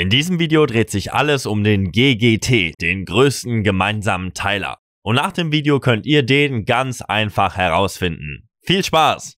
In diesem Video dreht sich alles um den GGT, den größten gemeinsamen Teiler. Und nach dem Video könnt ihr den ganz einfach herausfinden. Viel Spaß!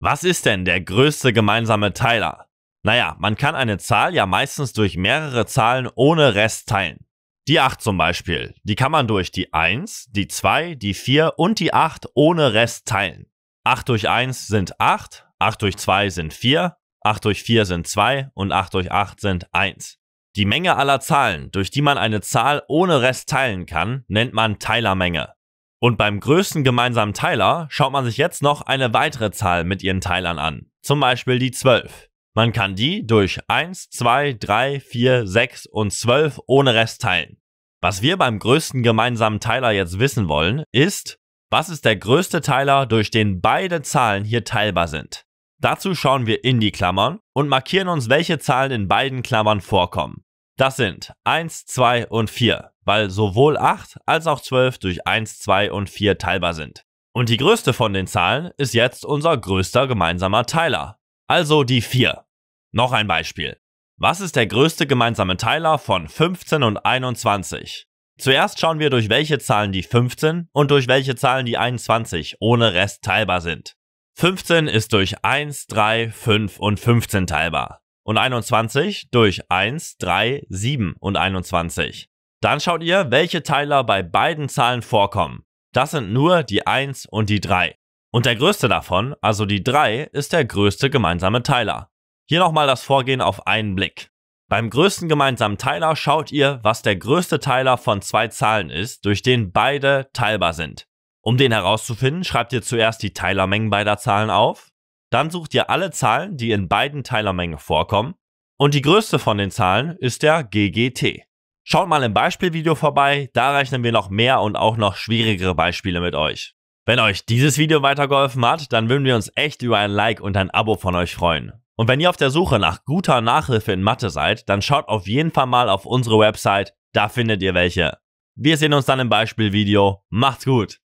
Was ist denn der größte gemeinsame Teiler? Naja, man kann eine Zahl ja meistens durch mehrere Zahlen ohne Rest teilen. Die 8 zum Beispiel, die kann man durch die 1, die 2, die 4 und die 8 ohne Rest teilen. 8 durch 1 sind 8, 8 durch 2 sind 4, 8 durch 4 sind 2 und 8 durch 8 sind 1. Die Menge aller Zahlen, durch die man eine Zahl ohne Rest teilen kann, nennt man Teilermenge. Und beim größten gemeinsamen Teiler schaut man sich jetzt noch eine weitere Zahl mit ihren Teilern an, zum Beispiel die 12. Man kann die durch 1, 2, 3, 4, 6 und 12 ohne Rest teilen. Was wir beim größten gemeinsamen Teiler jetzt wissen wollen, ist, was ist der größte Teiler, durch den beide Zahlen hier teilbar sind? Dazu schauen wir in die Klammern und markieren uns, welche Zahlen in beiden Klammern vorkommen. Das sind 1, 2 und 4, weil sowohl 8 als auch 12 durch 1, 2 und 4 teilbar sind. Und die größte von den Zahlen ist jetzt unser größter gemeinsamer Teiler, also die 4. Noch ein Beispiel. Was ist der größte gemeinsame Teiler von 15 und 21? Zuerst schauen wir, durch welche Zahlen die 15 und durch welche Zahlen die 21 ohne Rest teilbar sind. 15 ist durch 1, 3, 5 und 15 teilbar. Und 21 durch 1, 3, 7 und 21. Dann schaut ihr, welche Teiler bei beiden Zahlen vorkommen. Das sind nur die 1 und die 3. Und der größte davon, also die 3, ist der größte gemeinsame Teiler. Hier nochmal das Vorgehen auf einen Blick. Beim größten gemeinsamen Teiler schaut ihr, was der größte Teiler von zwei Zahlen ist, durch den beide teilbar sind. Um den herauszufinden, schreibt ihr zuerst die Teilermengen beider Zahlen auf, dann sucht ihr alle Zahlen, die in beiden Teilermengen vorkommen und die größte von den Zahlen ist der GGT. Schaut mal im Beispielvideo vorbei, da rechnen wir noch mehr und auch noch schwierigere Beispiele mit euch. Wenn euch dieses Video weitergeholfen hat, dann würden wir uns echt über ein Like und ein Abo von euch freuen. Und wenn ihr auf der Suche nach guter Nachhilfe in Mathe seid, dann schaut auf jeden Fall mal auf unsere Website, da findet ihr welche. Wir sehen uns dann im Beispielvideo. Macht's gut!